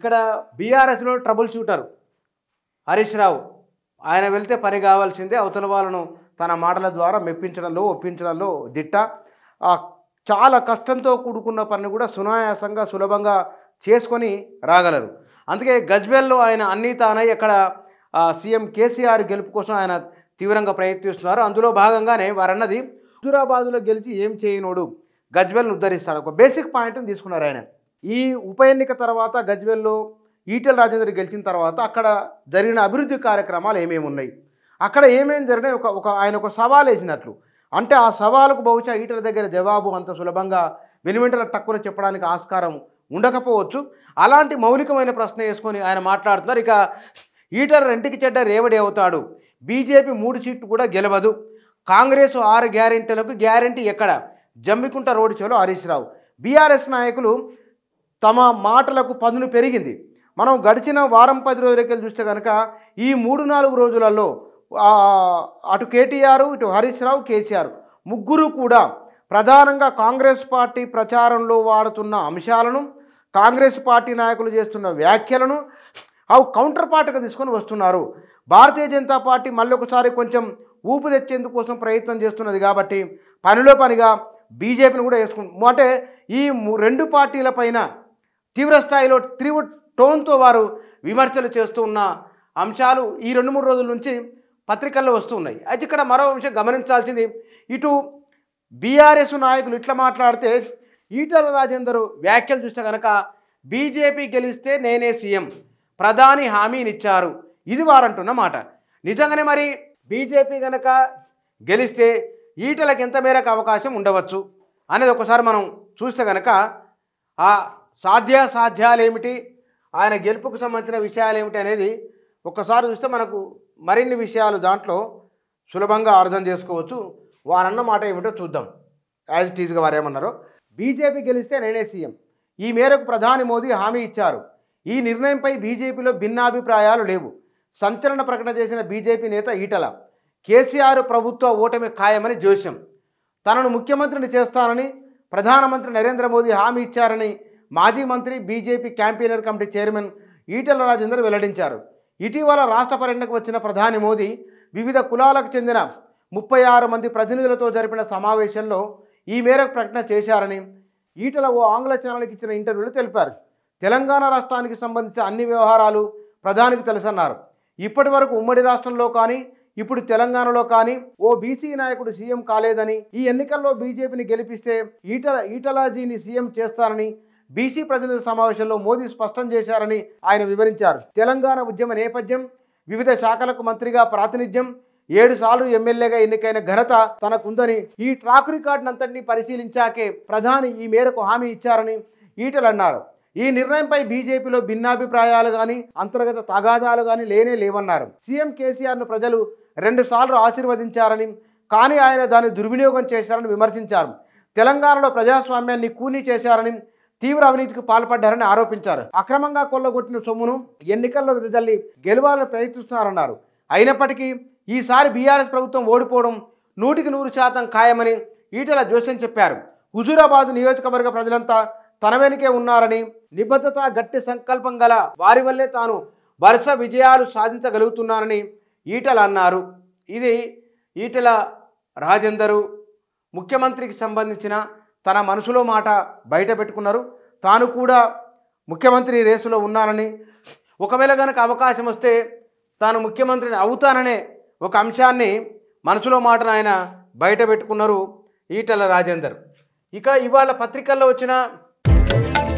ఇక్కడ బీఆర్ఎస్లో trouble shooter Harish రావు ఆయన వెళ్తే పని కావాల్సిందే అవతల వాళ్ళను తన మాటల ద్వారా మెప్పించడంలో ఒప్పించడంలో దిట్ట చాలా కష్టంతో కూడుకున్న పని కూడా సునాయాసంగా సులభంగా చేసుకొని రాగలరు అందుకే గజ్వెల్లో ఆయన అన్నీ తానై అక్కడ సీఎం కేసీఆర్ గెలుపు కోసం ఆయన తీవ్రంగా ప్రయత్నిస్తున్నారు అందులో భాగంగానే వారన్నది హుజురాబాదులో గెలిచి ఏం చేయనోడు గజ్వెల్ను ఉద్ధరిస్తాడు ఒక బేసిక్ పాయింట్ని తీసుకున్నారు ఆయన ఈ ఉప ఎన్నిక తర్వాత గజ్వెల్లో ఈటెల రాజేందర్ గెలిచిన తర్వాత అక్కడ జరిగిన అభివృద్ధి కార్యక్రమాలు ఏమేమి ఉన్నాయి అక్కడ ఏమేమి జరిగినాయి ఒక ఒక ఆయన ఒక సవాల్ వేసినట్లు అంటే ఆ సవాలుకు బహుశా ఈటెల దగ్గర జవాబు అంత సులభంగా వెనువెంటల తక్కువ చెప్పడానికి ఆస్కారం ఉండకపోవచ్చు అలాంటి మౌలికమైన ప్రశ్న వేసుకొని ఆయన మాట్లాడుతున్నారు ఇక ఈటర్ రెంటికి చెడ్డ రేవడి అవుతాడు బీజేపీ మూడు సీట్లు కూడా గెలవదు కాంగ్రెస్ ఆరు గ్యారెంటీలకు గ్యారెంటీ ఎక్కడ జమ్మికుంట రోడ్ చెలో హరీష్ రావు బీఆర్ఎస్ నాయకులు తమ మాటలకు పదును పెరిగింది మనం గడిచిన వారం పది రోజులకెళ్ళి చూస్తే కనుక ఈ మూడు నాలుగు రోజులలో అటు కేటీఆర్ ఇటు హరీష్ రావు కేసీఆర్ ముగ్గురు కూడా ప్రధానంగా కాంగ్రెస్ పార్టీ ప్రచారంలో వాడుతున్న అంశాలను కాంగ్రెస్ పార్టీ నాయకులు చేస్తున్న వ్యాఖ్యలను అవి కౌంటర్ పార్టీగా తీసుకొని వస్తున్నారు భారతీయ జనతా పార్టీ మళ్ళీ ఒకసారి కొంచెం ఊపు తెచ్చేందుకోసం ప్రయత్నం చేస్తున్నది కాబట్టి పనిలో పనిగా బీజేపీని కూడా వేసుకుంటు అంటే ఈ రెండు పార్టీల పైన తీవ్రస్థాయిలో తీవ్ర టోన్తో వారు విమర్శలు చేస్తూ ఉన్న అంశాలు ఈ రెండు మూడు రోజుల నుంచి పత్రికల్లో వస్తూ ఉన్నాయి అయితే ఇక్కడ మరో అంశం గమనించాల్సింది ఇటు బీఆర్ఎస్ నాయకులు ఇట్లా మాట్లాడితే ఈటల రాజేందర్ వ్యాఖ్యలు చూస్తే కనుక బీజేపీ గెలిస్తే నేనే సీఎం ప్రధాని హామీనిచ్చారు ఇది వారంటున్న మాట నిజంగానే మరి బీజేపీ కనుక గెలిస్తే ఈటలకు ఎంత మేరకు అవకాశం ఉండవచ్చు అనేది ఒకసారి మనం చూస్తే కనుక ఆ సాధ్యాసాధ్యాలు ఏమిటి ఆయన గెలుపుకు సంబంధించిన విషయాలు ఏమిటి అనేది ఒక్కసారి చూస్తే మనకు మరిన్ని విషయాలు దాంట్లో సులభంగా అర్థం చేసుకోవచ్చు వారన్న మాట ఏమిటో చూద్దాం యాజ్ ఇట్ ఈజ్గా ఏమన్నారు బీజేపీ గెలిస్తే నేనే సీఎం ఈ మేరకు ప్రధాని మోదీ హామీ ఇచ్చారు ఈ నిర్ణయంపై బీజేపీలో భిన్నాభిప్రాయాలు లేవు సంచలన ప్రకటన చేసిన బీజేపీ నేత ఈటల కేసీఆర్ ప్రభుత్వ ఓటమి ఖాయమని జోస్యం తనను ముఖ్యమంత్రిని చేస్తానని ప్రధానమంత్రి నరేంద్ర మోదీ హామీ ఇచ్చారని మాజీ మంత్రి BJP campaigner committee chairman Etela Rajender వెల్లడించారు ఇటీవల రాష్ట్ర పర్యటనకు వచ్చిన ప్రధాని మోదీ వివిధ కులాలకు చెందిన ముప్పై ఆరు మంది ప్రతినిధులతో జరిపిన సమావేశంలో ఈ మేరకు ప్రకటన చేశారని ఈటల ఓ ఆంగ్ల ఛానల్కి ఇచ్చిన ఇంటర్వ్యూలో తెలిపారు తెలంగాణ రాష్ట్రానికి సంబంధించిన అన్ని వ్యవహారాలు ప్రధానికి తెలుసన్నారు ఇప్పటి వరకు ఉమ్మడి రాష్ట్రంలో కానీ ఇప్పుడు తెలంగాణలో కానీ ఓ బీసీ నాయకుడు సీఎం కాలేదని ఈ ఎన్నికల్లో బీజేపీని గెలిపిస్తే ఈటల ఈటలాజీని సీఎం చేస్తారని బీసీ ప్రతినిధుల సమావేశంలో మోదీ స్పష్టం చేశారని ఆయన వివరించారు తెలంగాణ ఉద్యమ నేపథ్యం వివిధ శాఖలకు మంత్రిగా ప్రాతినిధ్యం ఏడు సార్లు ఎమ్మెల్యేగా ఎన్నికైన ఘనత తనకుందని ఈ ట్రాక్ అంతటినీ పరిశీలించాకే ప్రధాని ఈ మేరకు హామీ ఇచ్చారని ఈటలు అన్నారు ఈ నిర్ణయంపై బీజేపీలో భిన్నాభిప్రాయాలు కానీ అంతర్గత తగాదాలు కానీ లేనే లేవన్నారు సీఎం కేసీఆర్ను ప్రజలు రెండుసార్లు ఆశీర్వదించారని కానీ ఆయన దాన్ని దుర్వినియోగం చేశారని విమర్శించారు తెలంగాణలో ప్రజాస్వామ్యాన్ని కూనీ చేశారని తీవ్ర అవినీతికి పాల్పడ్డారని ఆరోపించారు అక్రమంగా కొల్లగొట్టిన సొమ్మును ఎన్నికల్లో వెదజల్లి గెలవాలని ప్రయత్నిస్తున్నారన్నారు అయినప్పటికీ ఈసారి బీఆర్ఎస్ ప్రభుత్వం ఓడిపోవడం నూటికి నూరు శాతం ఖాయమని ఈటల జోషన్ చెప్పారు హుజూరాబాద్ నియోజకవర్గ ప్రజలంతా తన వెనుకే ఉన్నారని నిబద్ధత గట్టి సంకల్పం గల వారి వల్లే తాను వరుస విజయాలు సాధించగలుగుతున్నానని ఈటల అన్నారు ఇది ఈటల రాజేందరు ముఖ్యమంత్రికి సంబంధించిన తన మనసులో మాట బయట పెట్టుకున్నారు తాను కూడా ముఖ్యమంత్రి రేసులో ఉన్నానని ఒకవేళ కనుక అవకాశం వస్తే తాను ముఖ్యమంత్రిని అవుతాననే ఒక అంశాన్ని మనసులో మాటను ఆయన బయట పెట్టుకున్నారు ఈటల రాజేందర్ ఇక ఇవాళ పత్రికల్లో వచ్చిన